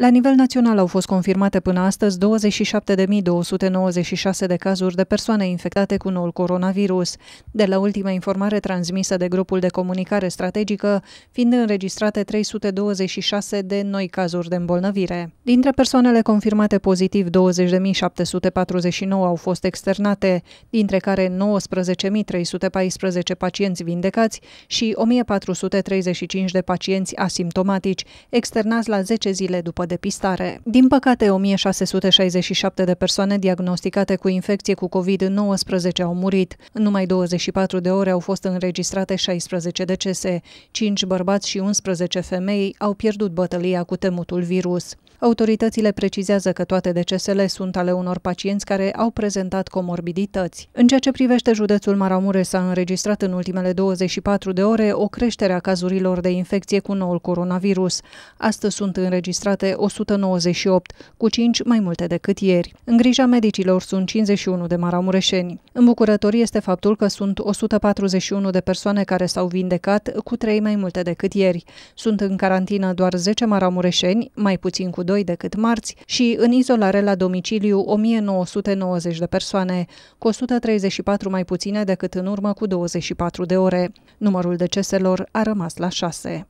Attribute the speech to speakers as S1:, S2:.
S1: La nivel național au fost confirmate până astăzi 27.296 de cazuri de persoane infectate cu noul coronavirus, de la ultima informare transmisă de grupul de comunicare strategică, fiind înregistrate 326 de noi cazuri de îmbolnăvire. Dintre persoanele confirmate pozitiv, 20.749 au fost externate, dintre care 19.314 pacienți vindecați și 1.435 de pacienți asimptomatici, externați la 10 zile după depistare. Din păcate, 1667 de persoane diagnosticate cu infecție cu COVID-19 au murit. În numai 24 de ore au fost înregistrate 16 decese. 5 bărbați și 11 femei au pierdut bătălia cu temutul virus. Autoritățile precizează că toate decesele sunt ale unor pacienți care au prezentat comorbidități. În ceea ce privește județul Maramure, s-a înregistrat în ultimele 24 de ore o creștere a cazurilor de infecție cu noul coronavirus. Astăzi sunt înregistrate 198, cu 5 mai multe decât ieri. În grija medicilor sunt 51 de maramureșeni. Îmbucurător este faptul că sunt 141 de persoane care s-au vindecat, cu 3 mai multe decât ieri. Sunt în carantină doar 10 maramureșeni, mai puțin cu 2 decât marți, și în izolare la domiciliu 1990 de persoane, cu 134 mai puține decât în urmă cu 24 de ore. Numărul deceselor a rămas la 6.